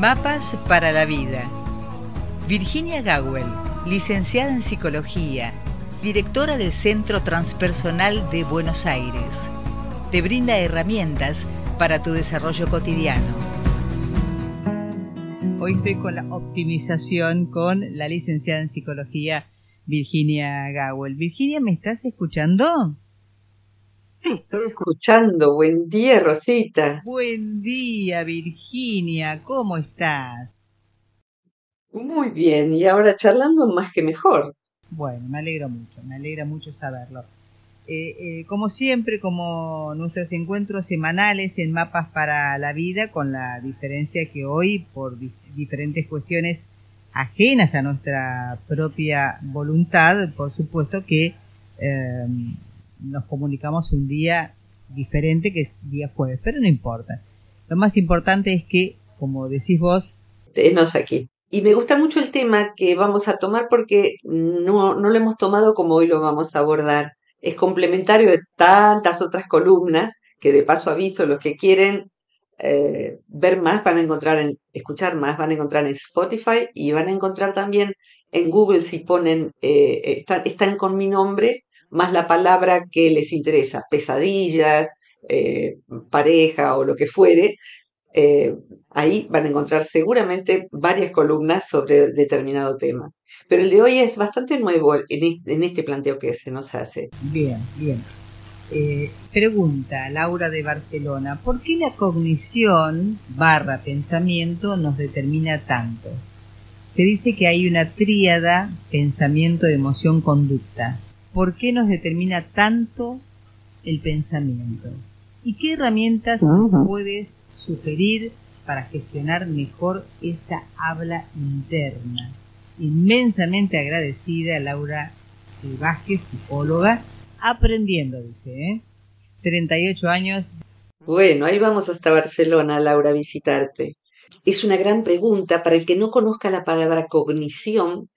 Mapas para la vida. Virginia Gawel, licenciada en Psicología, directora del Centro Transpersonal de Buenos Aires, te brinda herramientas para tu desarrollo cotidiano. Hoy estoy con la optimización con la licenciada en Psicología, Virginia Gawel. Virginia, ¿me estás escuchando? estoy escuchando. Buen día, Rosita. Buen día, Virginia. ¿Cómo estás? Muy bien, y ahora charlando más que mejor. Bueno, me alegro mucho, me alegra mucho saberlo. Eh, eh, como siempre, como nuestros encuentros semanales en Mapas para la Vida, con la diferencia que hoy, por diferentes cuestiones ajenas a nuestra propia voluntad, por supuesto que em, nos comunicamos un día diferente que es día jueves, pero no importa. Lo más importante es que, como decís vos, tenemos aquí. Y me gusta mucho el tema que vamos a tomar porque no, no lo hemos tomado como hoy lo vamos a abordar. Es complementario de tantas otras columnas que de paso aviso los que quieren eh, ver más van a encontrar, en, escuchar más van a encontrar en Spotify y van a encontrar también en Google si ponen, eh, están, están con mi nombre más la palabra que les interesa, pesadillas, eh, pareja o lo que fuere, eh, ahí van a encontrar seguramente varias columnas sobre determinado tema. Pero el de hoy es bastante nuevo en, este planteo que se nos hace. Bien, bien. Eh, pregunta Laura de Barcelona, ¿por qué la cognición barra pensamiento nos determina tanto? Se dice que hay una tríada pensamiento, emoción, conducta por qué nos determina tanto el pensamiento y qué herramientas puedes sugerir para gestionar mejor esa habla interna. Inmensamente agradecida Laura Vázquez, psicóloga, aprendiendo, dice, ¿eh? 38 años. Bueno, ahí vamos hasta Barcelona, Laura, a visitarte. Es una gran pregunta. Para el que no conozca la palabra cognición,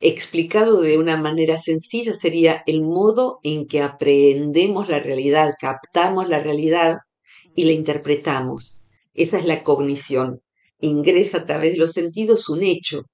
Explicado de una manera sencilla sería el modo en que aprehendemos la realidad, captamos la realidad y la interpretamos. Esa es la cognición. Ingresa a través de los sentidos un hecho,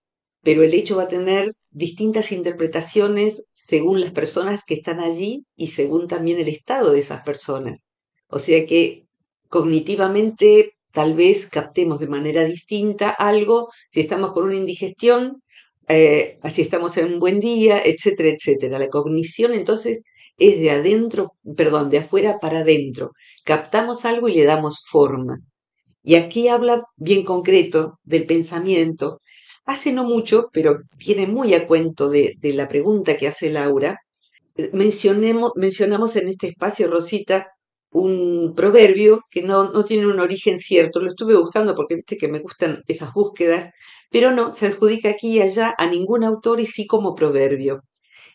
pero el hecho va a tener distintas interpretaciones según las personas que están allí y según también el estado de esas personas. O sea que cognitivamente tal vez captemos de manera distinta algo si estamos con una indigestión eh, así estamos en un buen día, etcétera, etcétera. La cognición entonces es de adentro, perdón, de afuera para adentro. Captamos algo y le damos forma. Y aquí habla bien concreto del pensamiento. Hace no mucho, pero viene muy a cuento de, de la pregunta que hace Laura. Eh, Mencionemos, mencionamos en este espacio, Rosita, un proverbio que no, no, tiene un origen cierto, lo estuve buscando porque viste que me gustan esas búsquedas, pero no, se adjudica aquí y allá a ningún autor y sí como proverbio.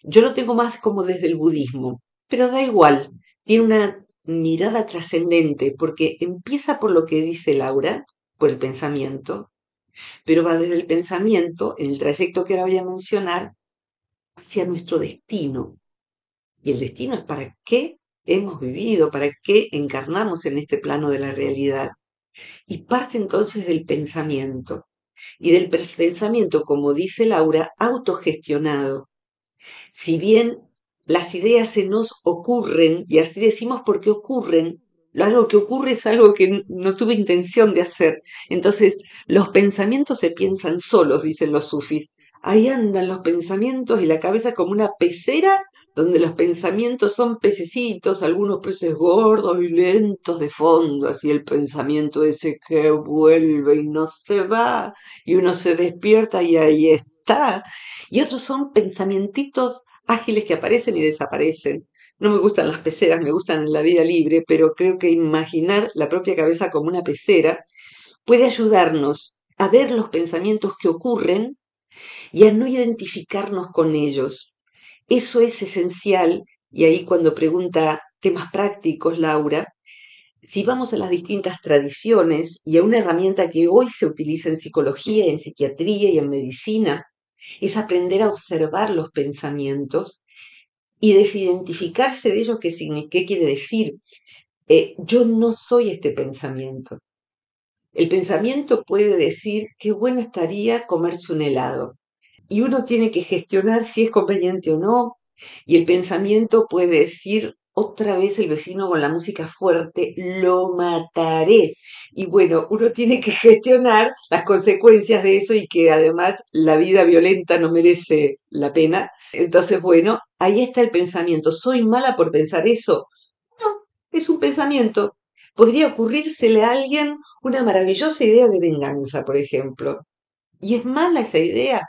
Yo lo tengo más como desde el budismo, pero da igual, tiene una mirada trascendente porque empieza por lo que dice Laura, por el pensamiento, pero va desde el pensamiento, en el trayecto que ahora voy a mencionar, hacia nuestro destino. ¿Y el destino es para qué? hemos vivido, para qué encarnamos en este plano de la realidad. Y parte entonces del pensamiento, y del pensamiento, como dice Laura, autogestionado. Si bien las ideas se nos ocurren, y así decimos porque ocurren, algo que ocurre es algo que no tuve intención de hacer. Entonces, los pensamientos se piensan solos, dicen los sufis. Ahí andan los pensamientos y la cabeza como una pecera donde los pensamientos son pececitos, algunos peces gordos y lentos de fondo, así el pensamiento ese que vuelve y no se va, y uno se despierta y ahí está, y otros son pensamientos ágiles que aparecen y desaparecen. No me gustan las peceras, me gustan la vida libre, pero creo que imaginar la propia cabeza como una pecera puede ayudarnos a ver los pensamientos que ocurren y a no identificarnos con ellos. Eso es esencial, y ahí cuando pregunta temas prácticos, Laura, si vamos a las distintas tradiciones y a una herramienta que hoy se utiliza en psicología, en psiquiatría y en medicina, es aprender a observar los pensamientos y desidentificarse de ellos, qué, quiere decir. Eh, yo no soy este pensamiento. El pensamiento puede decir qué bueno estaría comerse un helado y uno tiene que gestionar si es conveniente o no, y el pensamiento puede decir otra vez el vecino con la música fuerte, lo mataré. Y bueno, uno tiene que gestionar las consecuencias de eso y que además la vida violenta no merece la pena. Entonces, bueno, ahí está el pensamiento. ¿Soy mala por pensar eso? No, es un pensamiento. Podría ocurrírsele a alguien una maravillosa idea de venganza, por ejemplo. ¿Y es mala esa idea?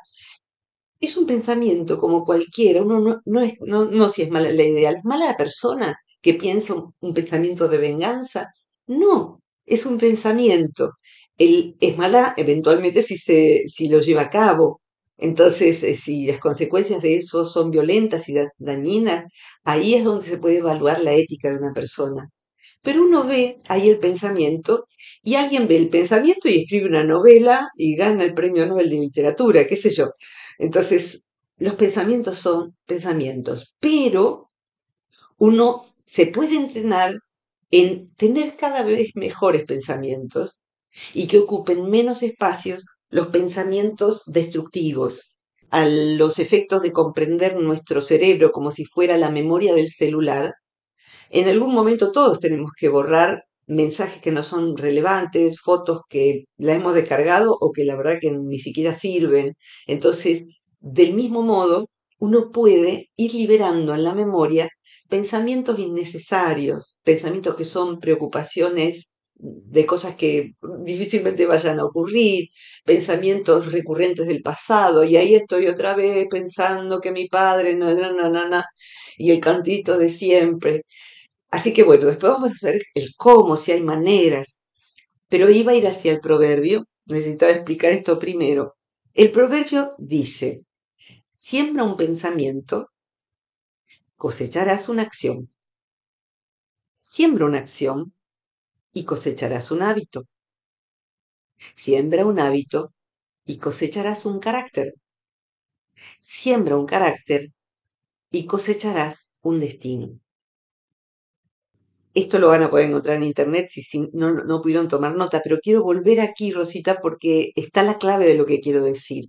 es un pensamiento como cualquiera, no, es, si es mala la idea, es mala la persona que piensa un, pensamiento de venganza, no, es un pensamiento. El, es mala eventualmente si, se, si lo lleva a cabo, entonces, eh, si las consecuencias de eso son violentas y dañinas, ahí es donde se puede evaluar la ética de una persona. Pero uno ve ahí el pensamiento y alguien ve el pensamiento y escribe una novela y gana el premio Nobel de Literatura, qué sé yo. Entonces, los pensamientos son pensamientos, pero uno se puede entrenar en tener cada vez mejores pensamientos y que ocupen menos espacios los pensamientos destructivos. A los efectos de comprender nuestro cerebro como si fuera la memoria del celular, en algún momento todos tenemos que borrar mensajes que no son relevantes, fotos que la hemos descargado o que la verdad que ni siquiera sirven. Entonces, del mismo modo, uno puede ir liberando en la memoria pensamientos innecesarios, pensamientos que son preocupaciones de cosas que difícilmente vayan a ocurrir, pensamientos recurrentes del pasado, y ahí estoy otra vez pensando que mi padre, no, no, no, no, y el cantito de siempre. Así que bueno, después vamos a ver el cómo, si hay maneras, pero iba a ir hacia el proverbio, necesitaba explicar esto primero. El proverbio dice, siembra un pensamiento, cosecharás una acción. Siembra una acción y cosecharás un hábito. Siembra un hábito y cosecharás un carácter. Siembra un carácter y cosecharás un destino. Esto lo van a poder encontrar en internet si, no, no pudieron tomar nota, pero quiero volver aquí, Rosita, porque está la clave de lo que quiero decir.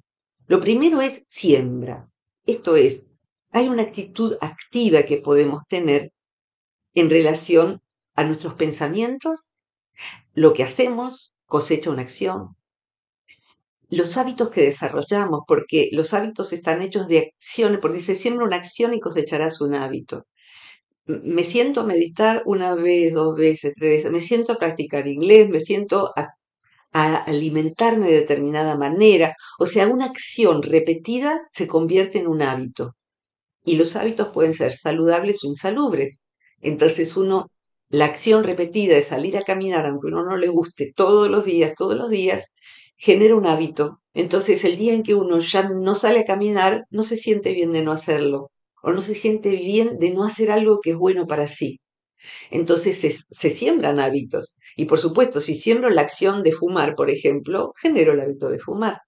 Lo primero es siembra. Esto es, hay una actitud activa que podemos tener en relación a nuestros pensamientos, lo que hacemos cosecha una acción, los hábitos que desarrollamos, porque los hábitos están hechos de acciones, porque se siembra una acción y cosecharás un hábito me siento a meditar una vez, dos veces, tres veces, me siento a practicar inglés, me siento a, alimentarme de determinada manera. O sea, una acción repetida se convierte en un hábito. Y los hábitos pueden ser saludables o insalubres. Entonces uno, la acción repetida de salir a caminar, aunque uno no le guste todos los días, todos los días, genera un hábito. Entonces el día en que uno ya no sale a caminar, no se siente bien de no hacerlo o no se siente bien de no hacer algo que es bueno para sí. Entonces se, siembran hábitos. Y por supuesto, si siembro la acción de fumar, por ejemplo, genero el hábito de fumar.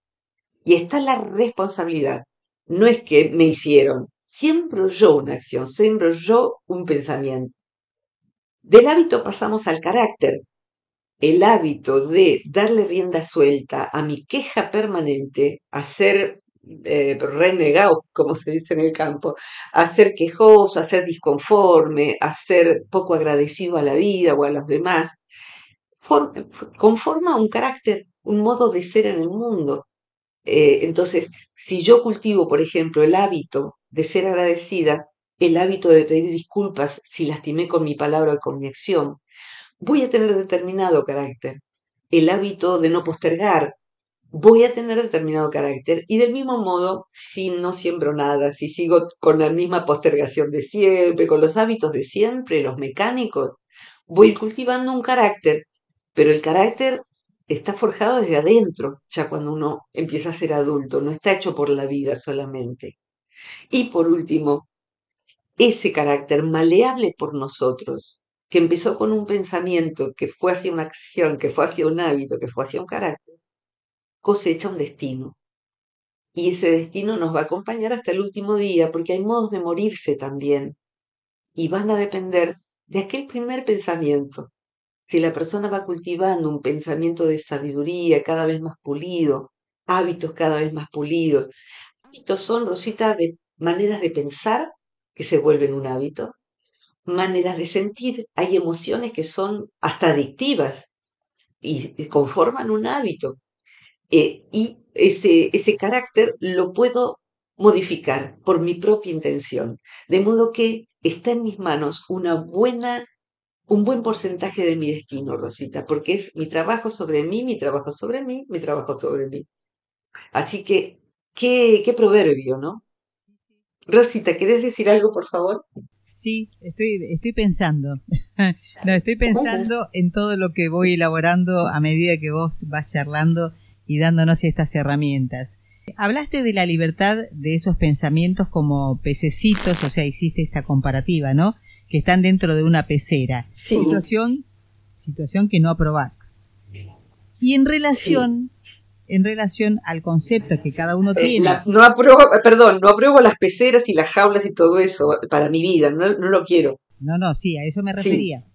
Y está la responsabilidad. No es que me hicieron, siembro yo una acción, siembro yo un pensamiento. Del hábito pasamos al carácter. El hábito de darle rienda suelta a mi queja permanente, hacer eh, renegado, como se dice en el campo, a ser quejoso, a ser disconforme, a ser poco agradecido a la vida o a los demás, conforma un carácter, un modo de ser en el mundo. Eh, entonces, si yo cultivo, por ejemplo, el hábito de ser agradecida, el hábito de pedir disculpas si lastimé con mi palabra o con mi acción, voy a tener determinado carácter. El hábito de no postergar, voy a tener determinado carácter. Y del mismo modo, si no siembro nada, si sigo con la misma postergación de siempre, con los hábitos de siempre, los mecánicos, voy cultivando un carácter. Pero el carácter está forjado desde adentro, ya cuando uno empieza a ser adulto, no está hecho por la vida solamente. Y por último, ese carácter maleable por nosotros, que empezó con un pensamiento, que fue hacia una acción, que fue hacia un hábito, que fue hacia un carácter, cosecha un destino. Y ese destino nos va a acompañar hasta el último día, porque hay modos de morirse también. Y van a depender de aquel primer pensamiento. Si la persona va cultivando un pensamiento de sabiduría cada vez más pulido, hábitos cada vez más pulidos, hábitos son, Rosita, de maneras de pensar que se vuelven un hábito, maneras de sentir, hay emociones que son hasta adictivas y conforman un hábito. Eh, y ese, ese carácter lo puedo modificar por mi propia intención. De modo que está en mis manos una buena, un buen porcentaje de mi destino, Rosita, porque es mi trabajo sobre mí, mi trabajo sobre mí, mi trabajo sobre mí. Así que, qué, qué proverbio, ¿no? Rosita, ¿querés decir algo, por favor? Sí, estoy, estoy pensando. estoy pensando en todo lo que voy elaborando a medida que vos vas charlando y dándonos estas herramientas. Hablaste de la libertad de esos pensamientos como pececitos, o sea, hiciste esta comparativa, ¿no? Que están dentro de una pecera. Situación, situación que no aprobás. Y en relación, en relación al concepto que cada uno eh, tiene. no apruebo, eh, perdón, no apruebo las peceras y las jaulas y todo eso para mi vida, no, lo quiero. No, no, sí, a eso me refería.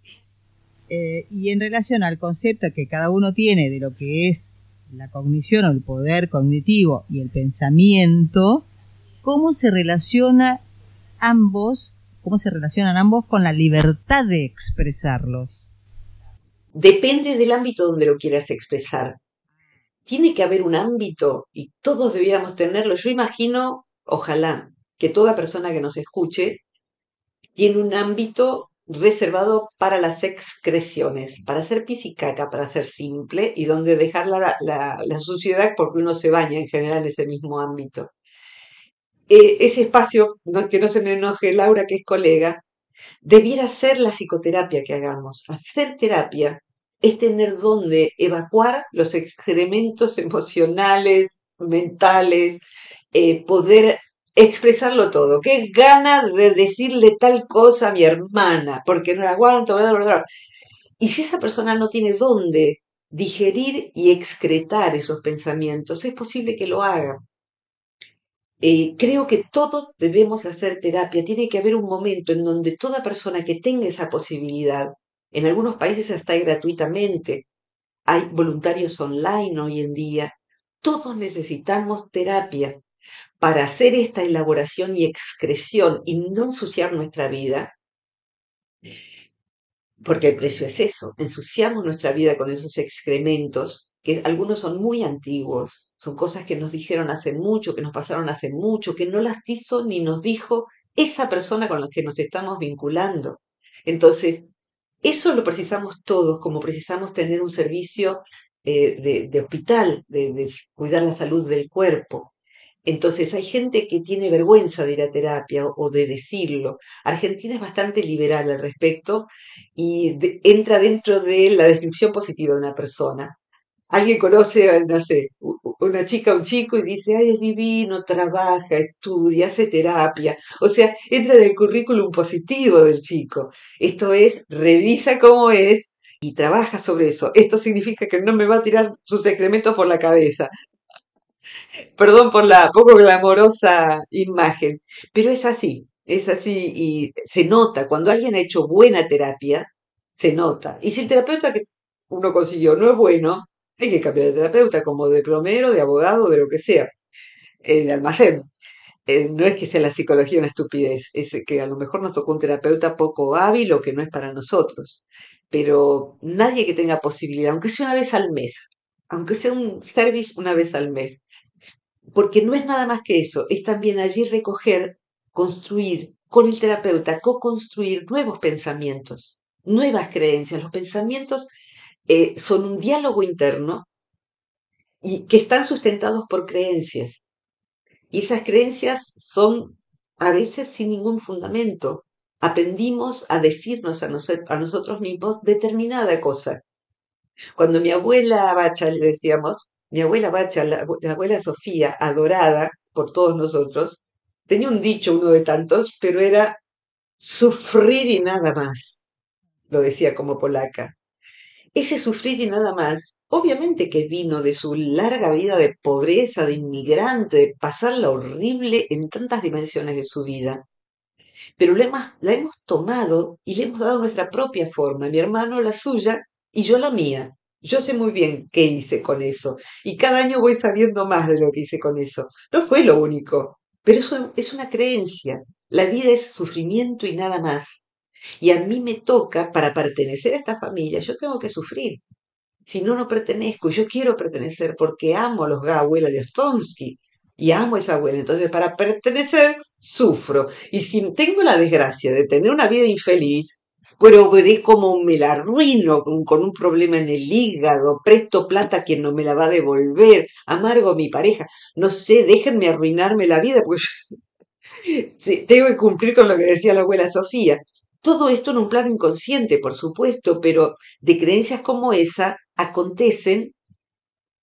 Eh, y en relación al concepto que cada uno tiene de lo que es la cognición o el poder cognitivo y el pensamiento, cómo se relaciona ambos, cómo se relacionan ambos con la libertad de expresarlos. Depende del ámbito donde lo quieras expresar. Tiene que haber un ámbito y todos debiéramos tenerlo. Yo imagino, ojalá, que toda persona que nos escuche tiene un ámbito reservado para las excreciones, para hacer pis para ser simple, y donde dejar la, suciedad porque uno se baña en general en ese mismo ámbito. Eh, ese espacio, que no se me enoje Laura, que es colega, debiera ser la psicoterapia que hagamos. Hacer terapia es tener donde evacuar los excrementos emocionales, mentales, eh, poder expresarlo todo. Qué ganas de decirle tal cosa a mi hermana, porque no la aguanto, bla, bla, Y si esa persona no tiene dónde digerir y excretar esos pensamientos, es posible que lo haga. Eh, creo que todos debemos hacer terapia. Tiene que haber un momento en donde toda persona que tenga esa posibilidad, en algunos países hasta gratuitamente, hay voluntarios online hoy en día, todos necesitamos terapia para hacer esta elaboración y excreción y no ensuciar nuestra vida, porque el precio es eso, ensuciamos nuestra vida con esos excrementos, que algunos son muy antiguos, son cosas que nos dijeron hace mucho, que nos pasaron hace mucho, que no las hizo ni nos dijo esa persona con la que nos estamos vinculando. Entonces, eso lo precisamos todos, como precisamos tener un servicio eh, de, hospital, de cuidar la salud del cuerpo. Entonces hay gente que tiene vergüenza de ir a terapia o de decirlo. Argentina es bastante liberal al respecto y entra dentro de la descripción positiva de una persona. Alguien conoce, no sé, una chica o un chico y dice, ay, es divino, trabaja, estudia, hace terapia. O sea, entra en el currículum positivo del chico. Esto es, revisa cómo es y trabaja sobre eso. Esto significa que no me va a tirar sus excrementos por la cabeza. Perdón por la poco glamorosa imagen, pero es así, es así y se nota, cuando alguien ha hecho buena terapia, se nota. Y si el terapeuta que uno consiguió no es bueno, hay que cambiar de terapeuta, como de plomero, de abogado, de lo que sea, eh, de almacén. Eh, no es que sea la psicología una estupidez, es que a lo mejor nos tocó un terapeuta poco hábil o que no es para nosotros. Pero nadie que tenga posibilidad, aunque sea una vez al mes, aunque sea un service una vez al mes, porque no es nada más que eso, es también allí recoger, construir con el terapeuta, co-construir nuevos pensamientos, nuevas creencias. Los pensamientos eh, son un diálogo interno y que están sustentados por creencias. Y esas creencias son a veces sin ningún fundamento. Aprendimos a decirnos a, nosotros mismos determinada cosa. Cuando mi abuela Bacha le decíamos, mi abuela Bacha, la, abuela Sofía, adorada por todos nosotros, tenía un dicho, uno de tantos, pero era sufrir y nada más, lo decía como polaca. Ese sufrir y nada más, obviamente que vino de su larga vida de pobreza, de inmigrante, de pasarla horrible en tantas dimensiones de su vida. Pero la la hemos tomado y le hemos dado nuestra propia forma, mi hermano la suya y yo la mía. Yo sé muy bien qué hice con eso y cada año voy sabiendo más de lo que hice con eso. No fue lo único, pero eso es una creencia. La vida es sufrimiento y nada más. Y a mí me toca, para pertenecer a esta familia, yo tengo que sufrir. Si no, no pertenezco. Yo quiero pertenecer porque amo a los Gawel, de Ostonsky y amo a esa abuela. Entonces, para pertenecer, sufro. Y si tengo la desgracia de tener una vida infeliz, pero veré cómo me la arruino con, un problema en el hígado, presto plata a quien no me la va a devolver, amargo mi pareja, no sé, déjenme arruinarme la vida, porque tengo que cumplir con lo que decía la abuela Sofía. Todo esto en un plano inconsciente, por supuesto, pero de creencias como esa acontecen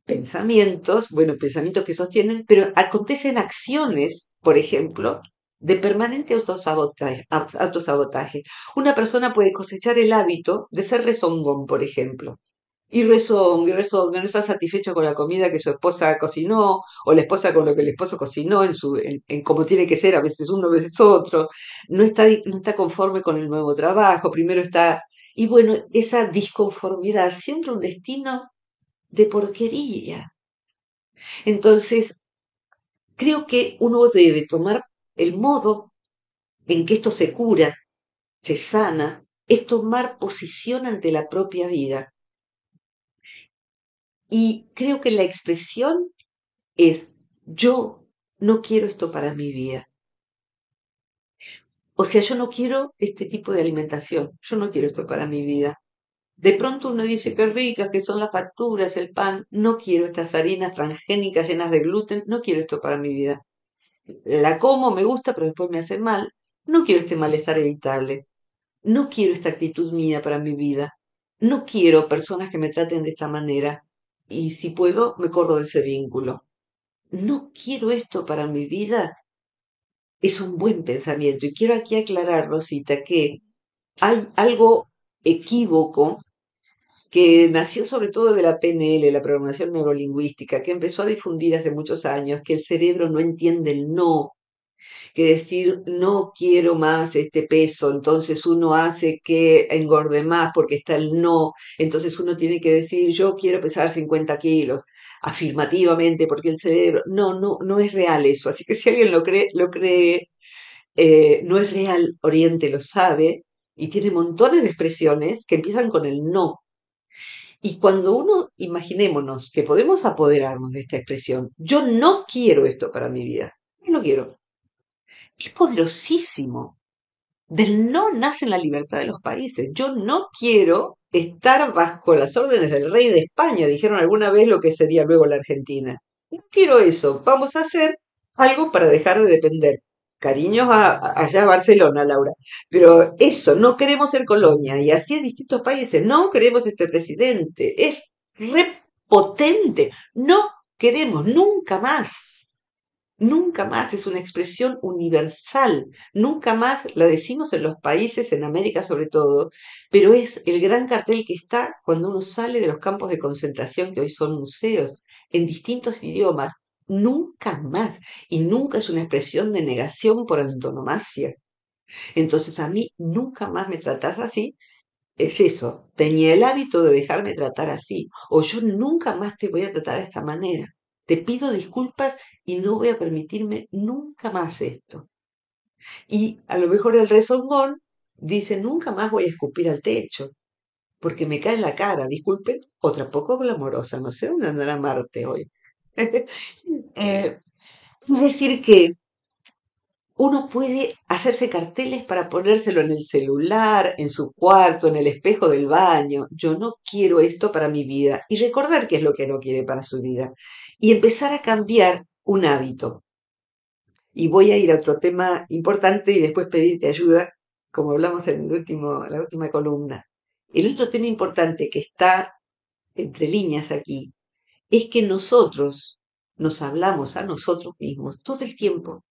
pensamientos, bueno, pensamientos que sostienen, pero acontecen acciones, por ejemplo, de permanente autosabotaje, Una persona puede cosechar el hábito de ser rezongón, por ejemplo. Y rezongón, y no está satisfecho con la comida que su esposa cocinó, o la esposa con lo que el esposo cocinó, en, su, en, como tiene que ser, a veces uno, a veces otro. No está, no está conforme con el nuevo trabajo, primero está... Y bueno, esa disconformidad, siempre un destino de porquería. Entonces, creo que uno debe tomar el modo en que esto se cura, se sana, es tomar posición ante la propia vida. Y creo que la expresión es, yo no quiero esto para mi vida. O sea, yo no quiero este tipo de alimentación, yo no quiero esto para mi vida. De pronto uno dice qué ricas que son las facturas, el pan, no quiero estas harinas transgénicas llenas de gluten, no quiero esto para mi vida la como, me gusta, pero después me hace mal. No quiero este malestar evitable. No quiero esta actitud mía para mi vida. No quiero personas que me traten de esta manera. Y si puedo, me corro de ese vínculo. No quiero esto para mi vida. Es un buen pensamiento. Y quiero aquí aclarar, Rosita, que hay algo equívoco que nació sobre todo de la PNL, la programación neurolingüística, que empezó a difundir hace muchos años que el cerebro no entiende el no, que decir no quiero más este peso, entonces uno hace que engorde más porque está el no, entonces uno tiene que decir yo quiero pesar 50 kilos afirmativamente porque el cerebro, no, no, no es real eso, así que si alguien lo cree, lo cree, eh, no es real, Oriente lo sabe y tiene montones de expresiones que empiezan con el no. Y cuando uno, imaginémonos que podemos apoderarnos de esta expresión, yo no quiero esto para mi vida, no quiero. Es poderosísimo. Del no nace la libertad de los países. Yo no quiero estar bajo las órdenes del rey de España, dijeron alguna vez lo que sería luego la Argentina. No quiero eso, vamos a hacer algo para dejar de depender Cariños a, allá a Barcelona, Laura. Pero eso, no queremos ser colonia. Y así en distintos países, no queremos este presidente. Es repotente. No queremos, nunca más. Nunca más es una expresión universal, nunca más la decimos en los países, en América sobre todo, pero es el gran cartel que está cuando uno sale de los campos de concentración que hoy son museos, en distintos idiomas, nunca más. Y nunca es una expresión de negación por antonomasia. Entonces a mí nunca más me tratas así. Es eso, tenía el hábito de dejarme tratar así, o yo nunca más te voy a tratar de esta manera. Te pido disculpas y no voy a permitirme nunca más esto. Y a lo mejor el rezongón dice, nunca más voy a escupir al techo, porque me cae en la cara, disculpen, otra poco glamorosa, no sé dónde andará Marte hoy. Eh, es decir, que uno puede hacerse carteles para ponérselo en el celular, en su cuarto, en el espejo del baño. Yo no quiero esto para mi vida. Y recordar qué es lo que no quiere para su vida. Y empezar a cambiar un hábito. Y voy a ir a otro tema importante y después pedirte ayuda, como hablamos en el último, la última columna. El otro tema importante que está entre líneas aquí es que nosotros nos hablamos a nosotros mismos todo el tiempo.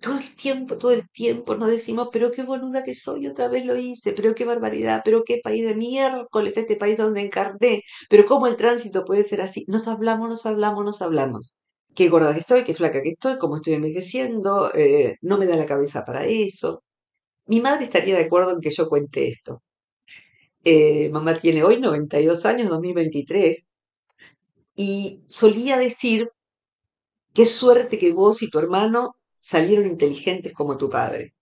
Todo el tiempo, todo el tiempo nos decimos, pero qué boluda que soy, otra vez lo hice, pero qué barbaridad, pero qué país de miércoles, este país donde encarné, pero cómo el tránsito puede ser así. Nos hablamos, nos hablamos, nos hablamos. Qué gorda que estoy, qué flaca que estoy, cómo estoy envejeciendo, eh, no me da la cabeza para eso. Mi madre estaría de acuerdo en que yo cuente esto. Eh, mamá tiene hoy 92 años, 2023, y solía decir, qué suerte que vos y tu hermano salieron inteligentes como tu padre.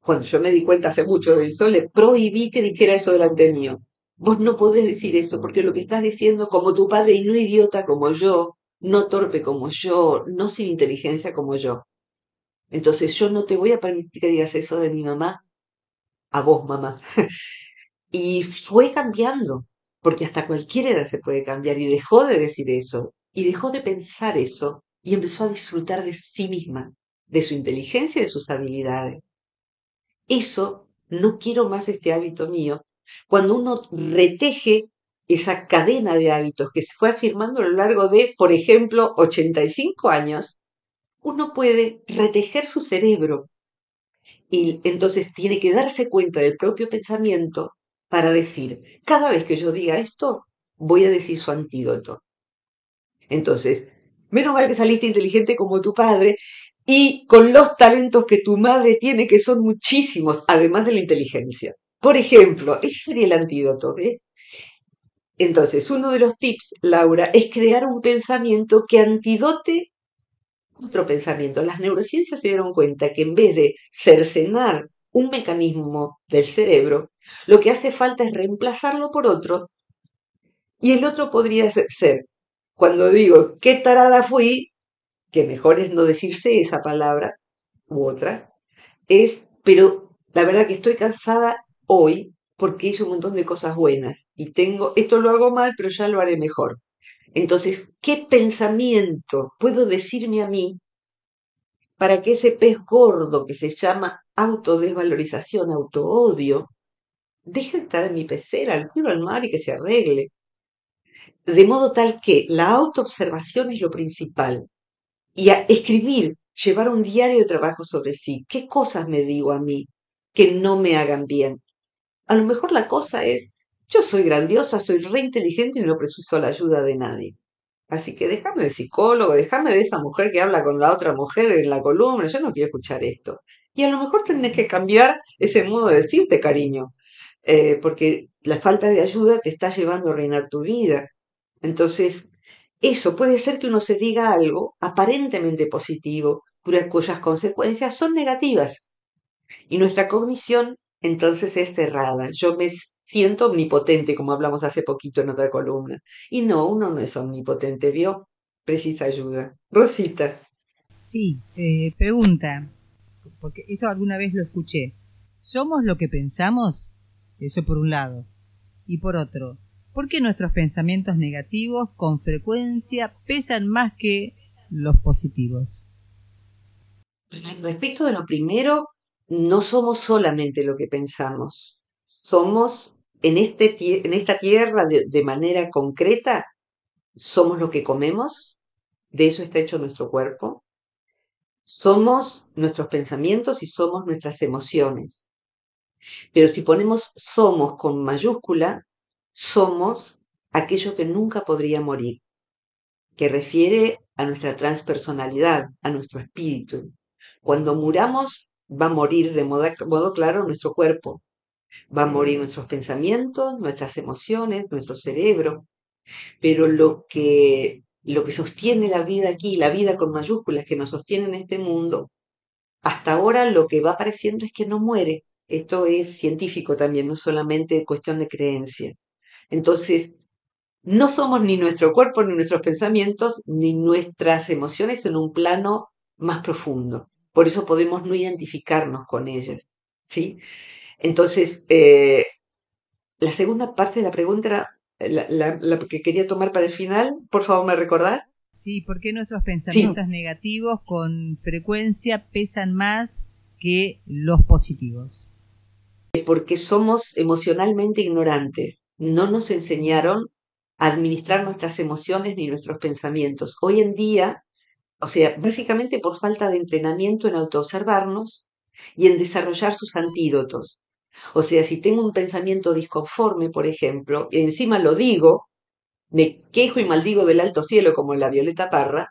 Cuando yo me di cuenta hace mucho de eso, le prohibí que dijera eso delante mío. Vos no podés decir eso, porque lo que estás diciendo, como tu padre, y no idiota como yo, no torpe como yo, no sin inteligencia como yo. Entonces yo no te voy a permitir que digas eso de mi mamá, a vos mamá. y fue cambiando, porque hasta cualquier edad se puede cambiar y dejó de decir eso y dejó de pensar eso y empezó a disfrutar de sí misma, de su inteligencia y de sus habilidades. Eso, no quiero más este hábito mío, cuando uno reteje esa cadena de hábitos que se fue afirmando a lo largo de, por ejemplo, 85 años, uno puede retejer su cerebro. Y entonces tiene que darse cuenta del propio pensamiento para decir, cada vez que yo diga esto, voy a decir su antídoto. Entonces, menos mal que saliste inteligente como tu padre y con los talentos que tu madre tiene, que son muchísimos, además de la inteligencia. Por ejemplo, ese sería el antídoto, ¿eh? Entonces, uno de los tips, Laura, es crear un pensamiento que antidote otro pensamiento. Las neurociencias se dieron cuenta que en vez de cercenar un mecanismo del cerebro, lo que hace falta es reemplazarlo por otro. Y el otro podría ser, cuando digo, qué tarada fui, que mejor es no decirse esa palabra u otra, es, pero la verdad que estoy cansada hoy porque hice un montón de cosas buenas y tengo, esto lo hago mal, pero ya lo haré mejor. Entonces, ¿qué pensamiento puedo decirme a mí para que ese pez gordo que se llama autodesvalorización, autoodio, deje de estar en mi pecera, al tiro al mar y que se arregle. De modo tal que la autoobservación es lo principal. Y a escribir, llevar un diario de trabajo sobre sí. ¿Qué cosas me digo a mí que no me hagan bien? A lo mejor la cosa es, yo soy grandiosa, soy re inteligente y no preciso la ayuda de nadie. Así que déjame de psicólogo, déjame de esa mujer que habla con la otra mujer en la columna, yo no quiero escuchar esto. Y a lo mejor tenés que cambiar ese modo de decirte, cariño. Eh, porque la falta de ayuda te está llevando a reinar tu vida. Entonces, eso puede ser que uno se diga algo aparentemente positivo, cuyas consecuencias son negativas. Y nuestra cognición entonces es cerrada. Yo me siento omnipotente, como hablamos hace poquito en otra columna. Y no, uno no es omnipotente, vio, precisa ayuda. Rosita. Sí, eh, pregunta, porque esto alguna vez lo escuché. ¿Somos lo que pensamos? Eso por un lado. Y por otro, ¿por qué nuestros pensamientos negativos con frecuencia pesan más que los positivos? Respecto de lo primero, no somos solamente lo que pensamos. Somos en, este, en esta tierra de manera concreta, somos lo que comemos, de eso está hecho nuestro cuerpo, somos nuestros pensamientos y somos nuestras emociones. Pero si ponemos somos con mayúscula, somos aquello que nunca podría morir, que refiere a nuestra transpersonalidad, a nuestro espíritu. Cuando muramos, va a morir de modo, claro nuestro cuerpo, va a morir mm. nuestros pensamientos, nuestras emociones, nuestro cerebro. Pero lo que, lo que sostiene la vida aquí, la vida con mayúsculas que nos sostiene en este mundo, hasta ahora lo que va apareciendo es que no muere, esto es científico también, no solamente cuestión de creencia. Entonces, no somos ni nuestro cuerpo, ni nuestros pensamientos, ni nuestras emociones en un plano más profundo. Por eso podemos no identificarnos con ellas. ¿sí? Entonces, eh, la segunda parte de la pregunta, la, la, que quería tomar para el final, por favor, ¿me recordás? Sí, ¿por qué nuestros pensamientos negativos con frecuencia pesan más que los positivos? Eh, porque somos emocionalmente ignorantes. No nos enseñaron a administrar nuestras emociones ni nuestros pensamientos. Hoy en día, o sea, básicamente por falta de entrenamiento en autoobservarnos y en desarrollar sus antídotos. O sea, si tengo un pensamiento disconforme, por ejemplo, y encima lo digo, me quejo y maldigo del alto cielo como la Violeta Parra,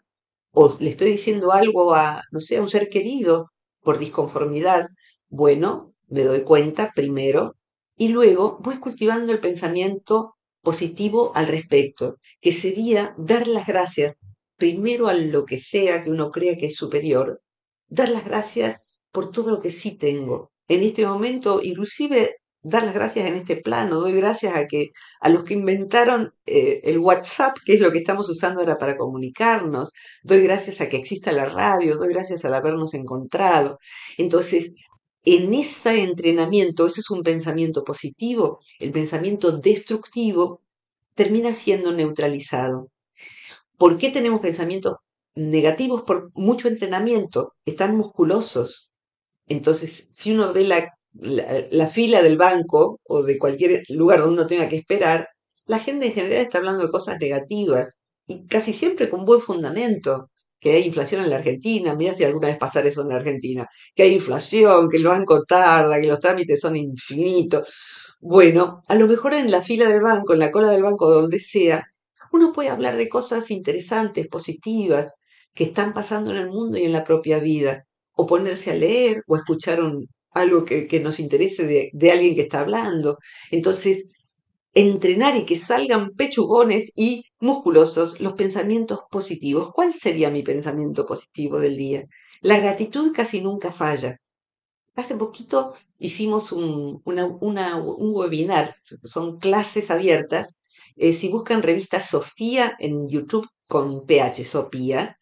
o le estoy diciendo algo a, no sé, a un ser querido por disconformidad, bueno, me doy cuenta primero y luego voy cultivando el pensamiento positivo al respecto, que sería dar las gracias primero a lo que sea que uno crea que es superior, dar las gracias por todo lo que sí tengo. En este momento, inclusive dar las gracias en este plano, doy gracias a, que, a los que inventaron eh, el WhatsApp, que es lo que estamos usando ahora para comunicarnos, doy gracias a que exista la radio, doy gracias al habernos encontrado. Entonces, en ese entrenamiento, eso es un pensamiento positivo, el pensamiento destructivo termina siendo neutralizado. ¿Por qué tenemos pensamientos negativos por mucho entrenamiento? Están musculosos. Entonces, si uno ve la, la fila del banco o de cualquier lugar donde uno tenga que esperar, la gente en general está hablando de cosas negativas y casi siempre con buen fundamento que hay inflación en la Argentina, mira si alguna vez pasar eso en la Argentina, que hay inflación, que el banco tarda, que los trámites son infinitos. Bueno, a lo mejor en la fila del banco, en la cola del banco, donde sea, uno puede hablar de cosas interesantes, positivas, que están pasando en el mundo y en la propia vida, o ponerse a leer o escuchar algo que, nos interese de, de alguien que está hablando. Entonces, entrenar y que salgan pechugones y musculosos los pensamientos positivos. ¿Cuál sería mi pensamiento positivo del día? La gratitud casi nunca falla. Hace poquito hicimos un, un webinar, son clases abiertas. Eh, si buscan revista Sofía en YouTube con PH Sofía,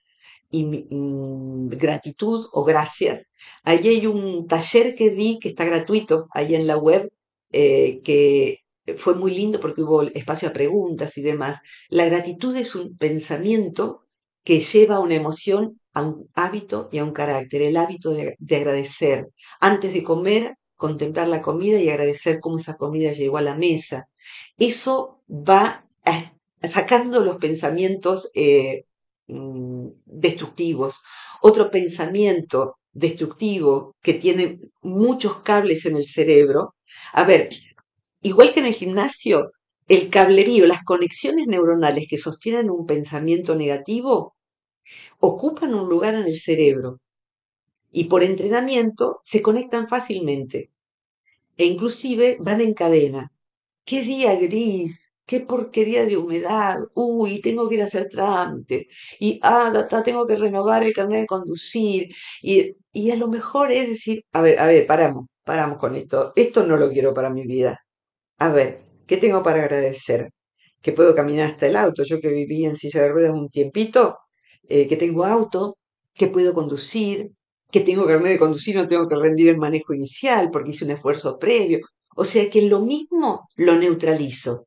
y mm, gratitud o gracias. Allí hay un taller que di que está gratuito ahí en la web, eh, que eh, fue muy lindo porque hubo espacio a preguntas y demás. La gratitud es un pensamiento que lleva a una emoción, a un hábito y a un carácter, el hábito de, agradecer. Antes de comer, contemplar la comida y agradecer cómo esa comida llegó a la mesa. Eso va sacando los pensamientos eh, mm, destructivos. Otro pensamiento destructivo que tiene muchos cables en el cerebro. A ver, igual que en el gimnasio, el cablerío, las conexiones neuronales que sostienen un pensamiento negativo, ocupan un lugar en el cerebro y por entrenamiento se conectan fácilmente e inclusive van en cadena. ¿Qué día gris? ¿Qué porquería de humedad? Uy, tengo que ir a hacer trámites. Y, ah, tengo que renovar el camión de conducir. Y, y a lo mejor es decir, a ver, a ver, paramos, paramos con esto. Esto no lo quiero para mi vida a ver, ¿qué tengo para agradecer? Que puedo caminar hasta el auto, yo que vivía en silla de ruedas un tiempito, eh, que tengo auto, que puedo conducir, que tengo carnet de conducir, no tengo que rendir el manejo inicial porque hice un esfuerzo previo. O sea que lo mismo lo neutralizo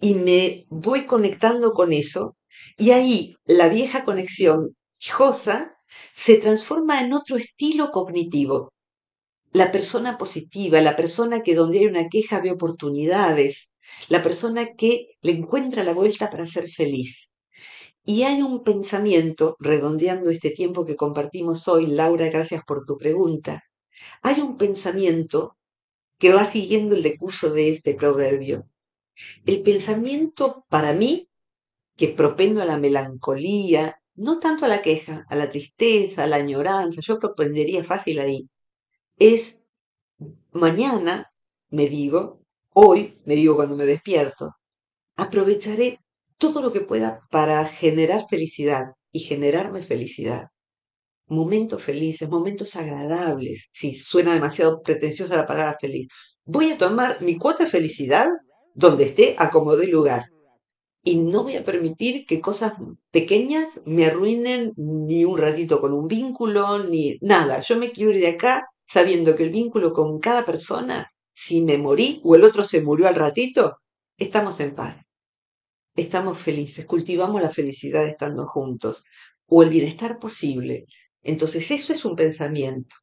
y me voy conectando con eso y ahí la vieja conexión josa se transforma en otro estilo cognitivo la persona positiva, la persona que donde hay una queja ve oportunidades, la persona que le encuentra la vuelta para ser feliz. Y hay un pensamiento, redondeando este tiempo que compartimos hoy, Laura, gracias por tu pregunta, hay un pensamiento que va siguiendo el decurso de este proverbio. El pensamiento para mí, que propendo a la melancolía, no tanto a la queja, a la tristeza, a la añoranza, yo propendería fácil ahí, es mañana, me digo, hoy, me digo cuando me despierto, aprovecharé todo lo que pueda para generar felicidad y generarme felicidad. Momentos felices, momentos agradables, si suena demasiado pretenciosa la palabra feliz. Voy a tomar mi cuota de felicidad donde esté, acomodé lugar. Y no voy a permitir que cosas pequeñas me arruinen ni un ratito con un vínculo, ni nada. Yo me quiero ir de acá sabiendo que el vínculo con cada persona, si me morí o el otro se murió al ratito, estamos en paz, estamos felices, cultivamos la felicidad estando juntos o el bienestar posible. Entonces eso es un pensamiento.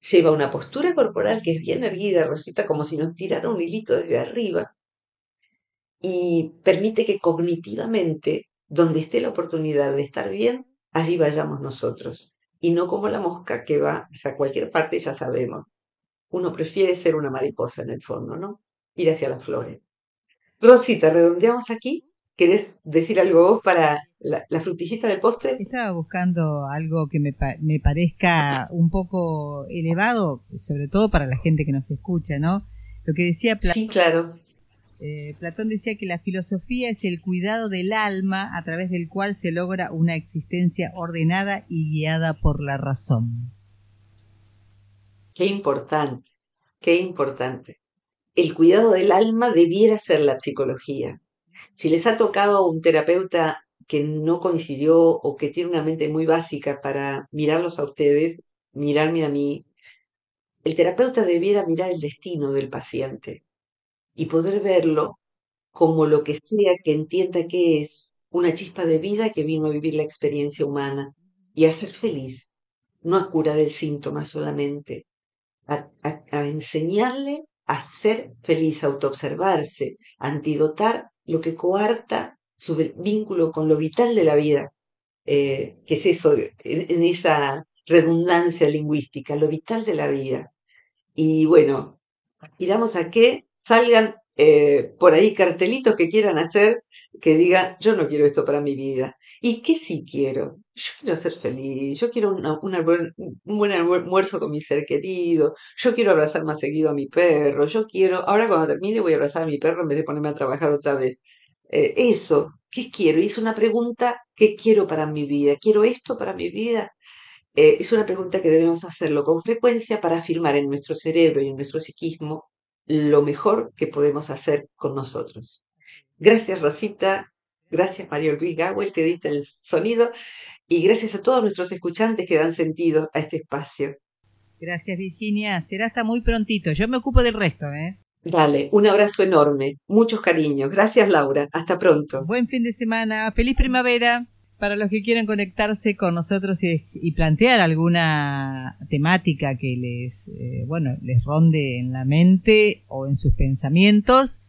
Lleva una postura corporal que es bien erguida, Rosita, como si nos tirara un hilito desde arriba. Y permite que cognitivamente, donde esté la oportunidad de estar bien, allí vayamos nosotros y no como la mosca que va hacia cualquier parte, ya sabemos. Uno prefiere ser una mariposa en el fondo, ¿no? Ir hacia las flores. Rosita, redondeamos aquí. ¿Querés decir algo vos para la, la frutillita del postre? Estaba buscando algo que me, me, parezca un poco elevado, sobre todo para la gente que nos escucha, ¿no? Lo que decía Platón, sí, claro. Eh, Platón decía que la filosofía es el cuidado del alma a través del cual se logra una existencia ordenada y guiada por la razón. Qué importante, qué importante. El cuidado del alma debiera ser la psicología. Si les ha tocado a un terapeuta que no coincidió o que tiene una mente muy básica para mirarlos a ustedes, mirarme a mí, el terapeuta debiera mirar el destino del paciente, y poder verlo como lo que sea que entienda que es una chispa de vida que vino a vivir la experiencia humana y a ser feliz, no a curar el síntoma solamente, a, enseñarle a ser feliz, a autoobservarse, a antidotar lo que coarta su vínculo con lo vital de la vida, eh, que es eso, en, esa redundancia lingüística, lo vital de la vida. Y bueno, aspiramos a qué salgan eh, por ahí cartelitos que quieran hacer que diga, yo no quiero esto para mi vida. ¿Y qué sí quiero? Yo quiero ser feliz, yo quiero un buen almuerzo con mi ser querido, yo quiero abrazar más seguido a mi perro, yo quiero, ahora cuando termine voy a abrazar a mi perro en vez de ponerme a trabajar otra vez. Eh, eso, ¿qué quiero? Y es una pregunta, ¿qué quiero para mi vida? ¿Quiero esto para mi vida? Eh, es una pregunta que debemos hacerlo con frecuencia para afirmar en nuestro cerebro y en nuestro psiquismo lo mejor que podemos hacer con nosotros. Gracias Rosita, gracias Mario Luis Gawel que edita el sonido y gracias a todos nuestros escuchantes que dan sentido a este espacio. Gracias Virginia, será hasta muy prontito, yo me ocupo del resto. ¿eh? Dale, un abrazo enorme, muchos cariños, gracias Laura, hasta pronto. Buen fin de semana, feliz primavera. Para los que quieran conectarse con nosotros y, plantear alguna temática que les, eh, bueno, les ronde en la mente o en sus pensamientos,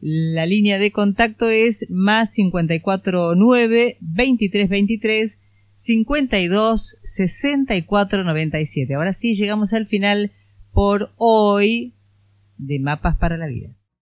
la línea de contacto es más 549 2323 52 64 97. Ahora sí llegamos al final por hoy de Mapas para la Vida.